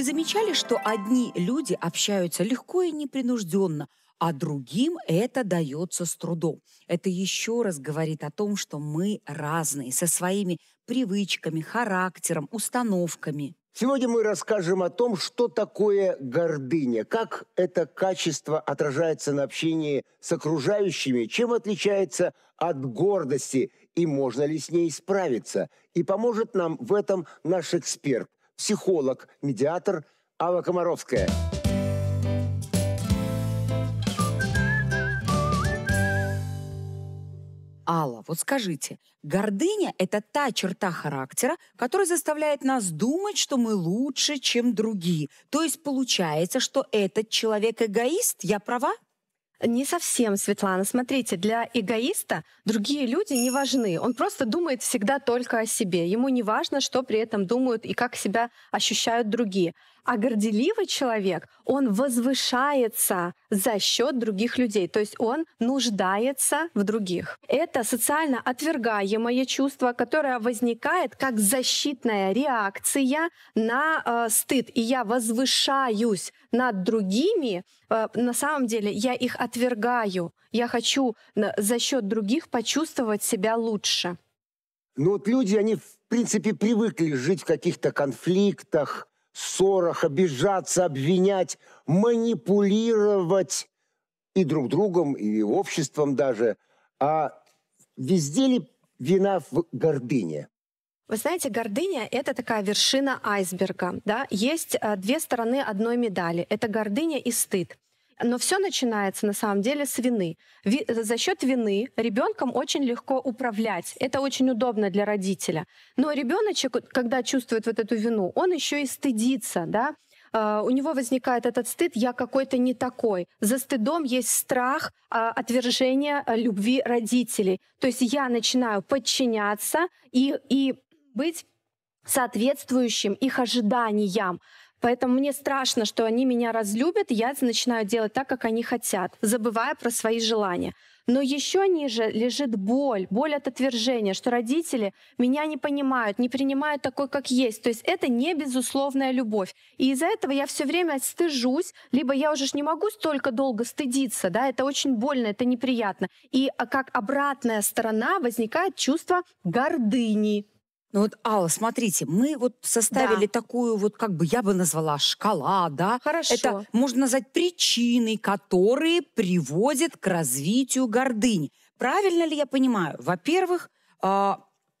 Вы замечали, что одни люди общаются легко и непринужденно, а другим это дается с трудом. Это еще раз говорит о том, что мы разные, со своими привычками, характером, установками. Сегодня мы расскажем о том, что такое гордыня, как это качество отражается на общении с окружающими, чем отличается от гордости и можно ли с ней справиться. И поможет нам в этом наш эксперт, психолог, медиатор Алла Комаровская. Алла, вот скажите, гордыня – это та черта характера, которая заставляет нас думать, что мы лучше, чем другие. То есть получается, что этот человек эгоист, я права? Не совсем, Светлана. Смотрите, для эгоиста другие люди не важны. Он просто думает всегда только о себе. Ему не важно, что при этом думают и как себя ощущают другие. А горделивый человек, он возвышается за счет других людей, то есть он нуждается в других. Это социально отвергаемое чувство, которое возникает как защитная реакция на э, стыд. И я возвышаюсь над другими, э, на самом деле я их отвергаю. Я хочу э, за счет других почувствовать себя лучше. Ну вот люди, они в принципе привыкли жить в каких-то конфликтах, ссорах, обижаться, обвинять, манипулировать и друг другом, и обществом даже. А везде ли вина в гордыне? Вы знаете, гордыня — это такая вершина айсберга. Да? Есть э, две стороны одной медали. Это гордыня и стыд. Но все начинается на самом деле с вины. Ви- за счет вины ребенком очень легко управлять. Это очень удобно для родителя. Но ребеночек, когда чувствует вот эту вину, он еще и стыдится, да? А, у него возникает этот стыд, я какой-то не такой. За стыдом есть страх а, отвержения а, любви родителей. То есть я начинаю подчиняться и, и быть соответствующим их ожиданиям. Поэтому мне страшно, что они меня разлюбят, я начинаю делать так, как они хотят, забывая про свои желания. Но еще ниже лежит боль, боль от отвержения, что родители меня не понимают, не принимают такой, как есть. То есть это не безусловная любовь. И из-за этого я все время стыжусь, либо я уже ж не могу столько долго стыдиться, да, это очень больно, это неприятно. И а, как обратная сторона возникает чувство гордыни, ну вот, Алла, смотрите, мы вот составили да. такую вот, как бы я бы назвала, шкала, да? Хорошо. Это можно назвать причины, которые приводят к развитию гордыни. Правильно ли я понимаю? Во-первых, э,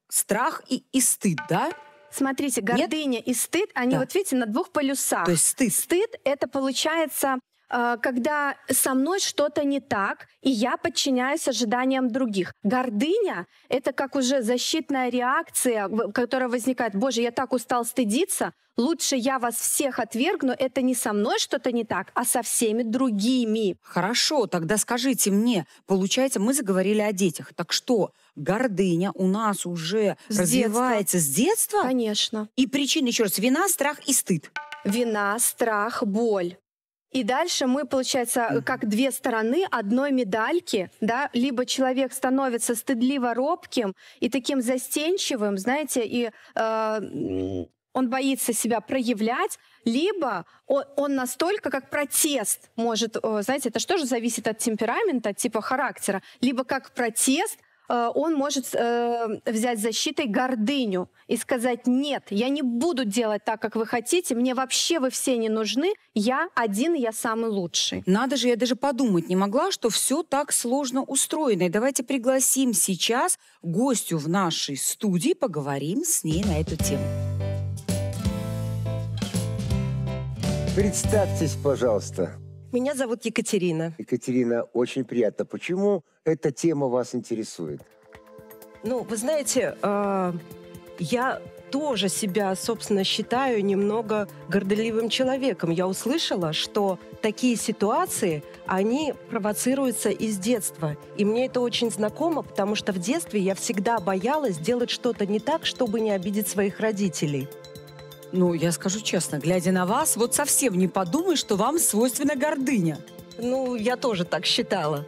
страх и, и стыд, да? Смотрите, гордыня Нет? и стыд, они да. вот видите на двух полюсах. То есть стыд. Стыд это получается а, когда со мной что-то не так, и я подчиняюсь ожиданиям других. Гордыня — это как уже защитная реакция, которая возникает. Боже, я так устал стыдиться, лучше я вас всех отвергну, это не со мной что-то не так, а со всеми другими. Хорошо, тогда скажите мне, получается, мы заговорили о детях, так что гордыня у нас уже с развивается детства. с детства? Конечно. И причины еще раз, вина, страх и стыд. Вина, страх, боль. И дальше мы, получается, как две стороны одной медальки, да, либо человек становится стыдливо робким и таким застенчивым, знаете, и э, он боится себя проявлять, либо он, он настолько как протест может, знаете, это что же зависит от темперамента, от типа характера, либо как протест – Э, он может э, взять защитой гордыню и сказать, нет, я не буду делать так, как вы хотите, мне вообще вы все не нужны, я один, я самый лучший. Надо же, я даже подумать не могла, что все так сложно устроено. И давайте пригласим сейчас гостю в нашей студии, поговорим с ней на эту тему. Представьтесь, пожалуйста. Меня зовут Екатерина. Екатерина, очень приятно. Почему эта тема вас интересует? Ну, вы знаете, э, я тоже себя, собственно, считаю немного гордоливым человеком. Я услышала, что такие ситуации, они провоцируются из детства. И мне это очень знакомо, потому что в детстве я всегда боялась делать что-то не так, чтобы не обидеть своих родителей. Ну, я скажу честно, глядя на вас, вот совсем не подумай, что вам свойственна гордыня. Ну, я тоже так считала.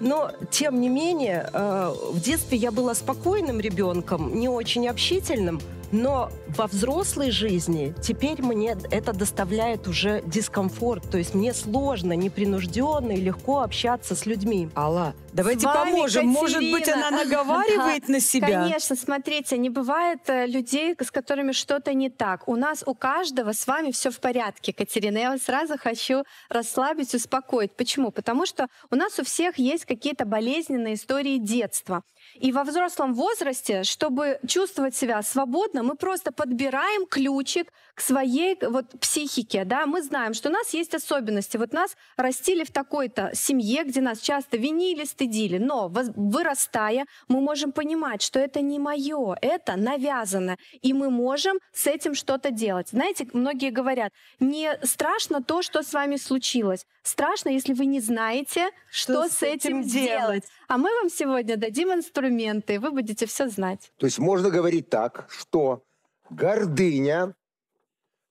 Но, тем не менее, э, в детстве я была спокойным ребенком, не очень общительным – но во взрослой жизни теперь мне это доставляет уже дискомфорт. То есть мне сложно, непринужденно и легко общаться с людьми. Алла, давайте вами, поможем. Катерина. Может быть, она наговаривает на себя? Конечно, смотрите, не бывает э, людей, с которыми что-то не так. У нас у каждого с вами все в порядке, Катерина. Я вас сразу хочу расслабить, успокоить. Почему? Потому что у нас у всех есть какие-то болезненные истории детства. И во взрослом возрасте, чтобы чувствовать себя свободно, мы просто подбираем ключик к своей вот психике, да, мы знаем, что у нас есть особенности, вот нас растили в такой-то семье, где нас часто винили, стыдили, но вырастая, мы можем понимать, что это не мое, это навязано, и мы можем с этим что-то делать. Знаете, многие говорят, не страшно то, что с вами случилось, страшно, если вы не знаете, что, что с, с этим делать. делать а мы вам сегодня дадим инструменты, вы будете все знать. То есть можно говорить так, что гордыня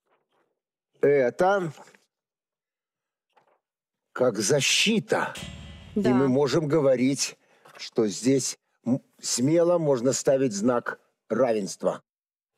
– это как защита. Да. И мы можем говорить, что здесь смело можно ставить знак равенства.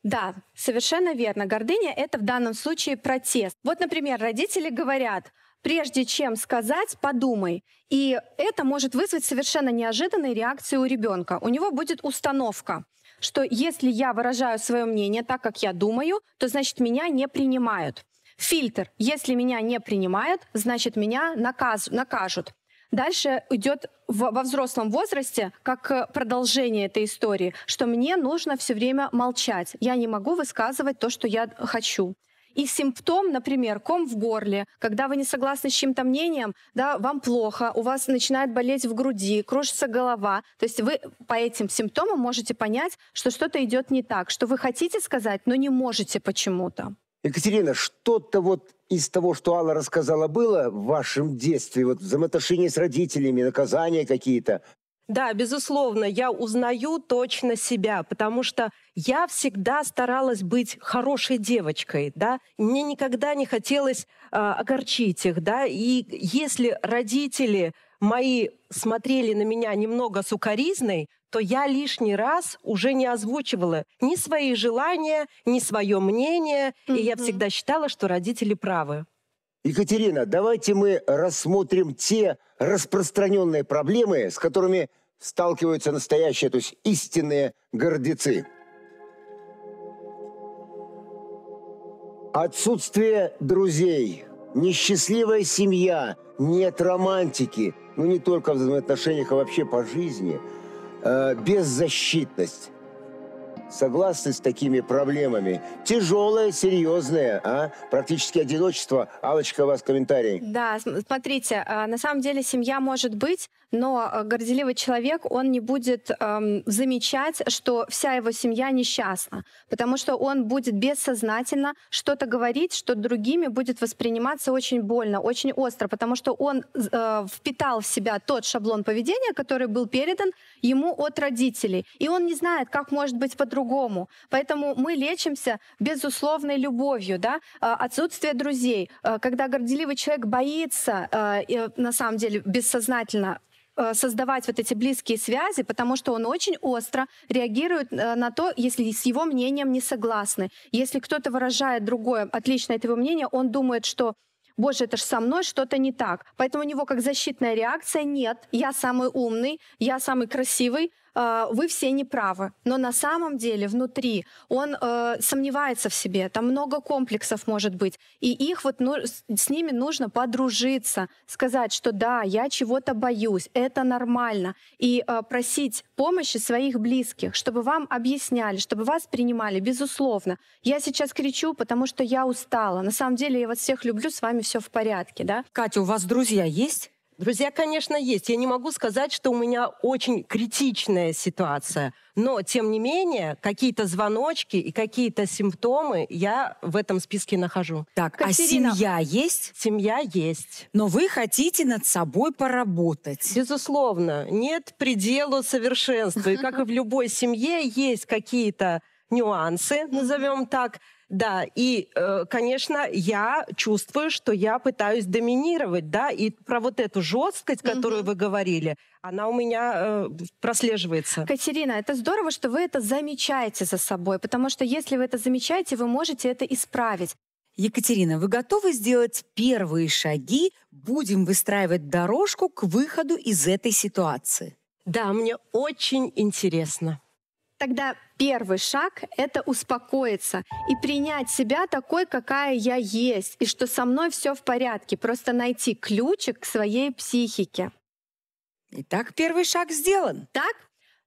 Да, совершенно верно. Гордыня — это в данном случае протест. Вот, например, родители говорят, прежде чем сказать, подумай. И это может вызвать совершенно неожиданную реакцию у ребенка. У него будет установка что если я выражаю свое мнение так, как я думаю, то значит меня не принимают. Фильтр. Если меня не принимают, значит меня накажут. Дальше идет в, во взрослом возрасте как э, продолжение этой истории, что мне нужно все время молчать. Я не могу высказывать то, что я хочу. И симптом, например, ком в горле, когда вы не согласны с чем-то мнением, да, вам плохо, у вас начинает болеть в груди, кружится голова. То есть вы по этим симптомам можете понять, что что-то идет не так, что вы хотите сказать, но не можете почему-то. Екатерина, что-то вот из того, что Алла рассказала, было в вашем детстве, вот взаимоотношения с родителями, наказания какие-то? Да, безусловно, я узнаю точно себя, потому что я всегда старалась быть хорошей девочкой, да, мне никогда не хотелось э, огорчить их, да, и если родители мои смотрели на меня немного сукоризной, то я лишний раз уже не озвучивала ни свои желания, ни свое мнение, mm-hmm. и я всегда считала, что родители правы. Екатерина, давайте мы рассмотрим те распространенные проблемы, с которыми сталкиваются настоящие, то есть истинные гордецы. Отсутствие друзей, несчастливая семья, нет романтики, ну не только в взаимоотношениях, а вообще по жизни – Э, беззащитность. Согласны с такими проблемами? Тяжелое, серьезное, а? Практически одиночество. Алочка, у вас комментарий. Да, смотрите, а, на самом деле семья может быть, но э, горделивый человек, он не будет эм, замечать, что вся его семья несчастна, потому что он будет бессознательно что-то говорить, что другими будет восприниматься очень больно, очень остро, потому что он э, впитал в себя тот шаблон поведения, который был передан ему от родителей, и он не знает, как может быть по-другому. Поэтому мы лечимся безусловной любовью, да, э, отсутствие друзей, э, когда горделивый человек боится, на самом деле бессознательно Э, создавать вот эти близкие связи, потому что он очень остро реагирует э, на то, если с его мнением не согласны. Если кто-то выражает другое, отличное от его мнение, он думает, что боже, это же со мной что-то не так. Поэтому у него как защитная реакция нет, я самый умный, я самый красивый, а, вы все не правы, Но на самом деле внутри он э, сомневается в себе, там много комплексов может быть. И их вот ну, с ними нужно подружиться, сказать, что да, я чего-то боюсь, это нормально. И э, просить помощи своих близких, чтобы вам объясняли, чтобы вас принимали, безусловно. Я сейчас кричу, потому что я устала. На самом деле я вас всех люблю, с вами все в порядке. Да? Катя, у вас друзья есть? Друзья, конечно, есть. Я не могу сказать, что у меня очень критичная ситуация. Но, тем не менее, какие-то звоночки и какие-то симптомы я в этом списке нахожу. Так, а Катерина, а семья есть? Семья есть. Но вы хотите над собой поработать. Безусловно. Нет предела совершенства. И как и в любой семье есть какие-то нюансы, назовем так, да, и, э, конечно, я чувствую, что я пытаюсь доминировать, да, и про вот эту жесткость, которую угу. вы говорили, она у меня э, прослеживается. Катерина, это здорово, что вы это замечаете за собой, потому что если вы это замечаете, вы можете это исправить. Екатерина, вы готовы сделать первые шаги? Будем выстраивать дорожку к выходу из этой ситуации. Да, мне очень интересно. Тогда первый шаг — это успокоиться и принять себя такой, какая я есть, и что со мной все в порядке, просто найти ключик к своей психике. Итак, первый шаг сделан. Так,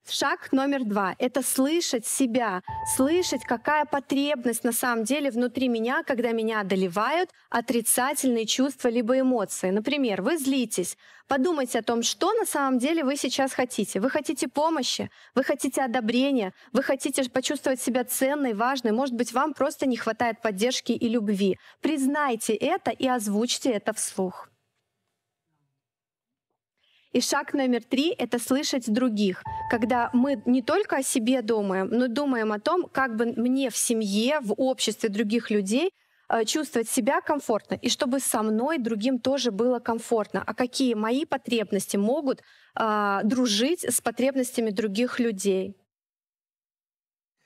Шаг номер два — это слышать себя, слышать, какая потребность на самом деле внутри меня, когда меня одолевают отрицательные чувства либо эмоции. Например, вы злитесь, подумайте о том, что на самом деле вы сейчас хотите. Вы хотите помощи, вы хотите одобрения, вы хотите почувствовать себя ценной, важной, может быть, вам просто не хватает поддержки и любви. Признайте это и озвучьте это вслух. И шаг номер три — это слышать других, когда мы не только о себе думаем, но думаем о том, как бы мне в семье, в обществе других людей э, чувствовать себя комфортно, и чтобы со мной другим тоже было комфортно. А какие мои потребности могут э, дружить с потребностями других людей?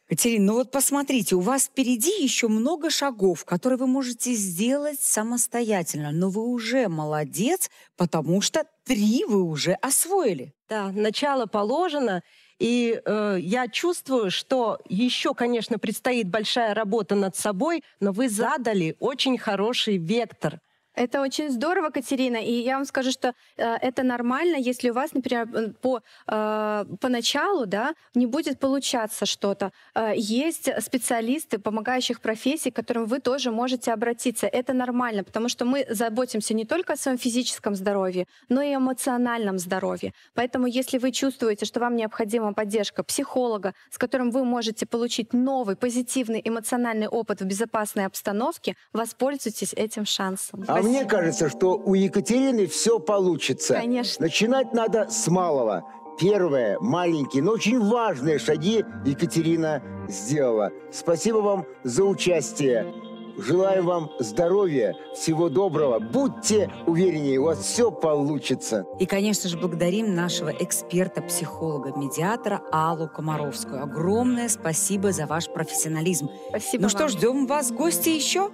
Катерина, ну вот посмотрите, у вас впереди еще много шагов, которые вы можете сделать самостоятельно, но вы уже молодец, потому что три вы уже освоили. Да, начало положено. И э, я чувствую, что еще, конечно, предстоит большая работа над собой, но вы задали очень хороший вектор. Это очень здорово, Катерина, и я вам скажу, что э, это нормально, если у вас, например, по э, поначалу, да, не будет получаться что-то. Э, есть специалисты помогающих профессий, к которым вы тоже можете обратиться. Это нормально, потому что мы заботимся не только о своем физическом здоровье, но и эмоциональном здоровье. Поэтому, если вы чувствуете, что вам необходима поддержка психолога, с которым вы можете получить новый позитивный эмоциональный опыт в безопасной обстановке, воспользуйтесь этим шансом. А мне кажется, что у Екатерины все получится. Конечно. Начинать надо с малого. Первое, маленькие, но очень важные шаги Екатерина сделала. Спасибо вам за участие. Желаю вам здоровья, всего доброго. Будьте увереннее, у вас все получится. И, конечно же, благодарим нашего эксперта-психолога, медиатора Аллу Комаровскую. Огромное спасибо за ваш профессионализм. Спасибо. Ну вам. что, ждем вас в гости еще?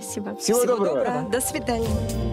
Спасибо. Всего, Всего доброго. доброго. До свидания.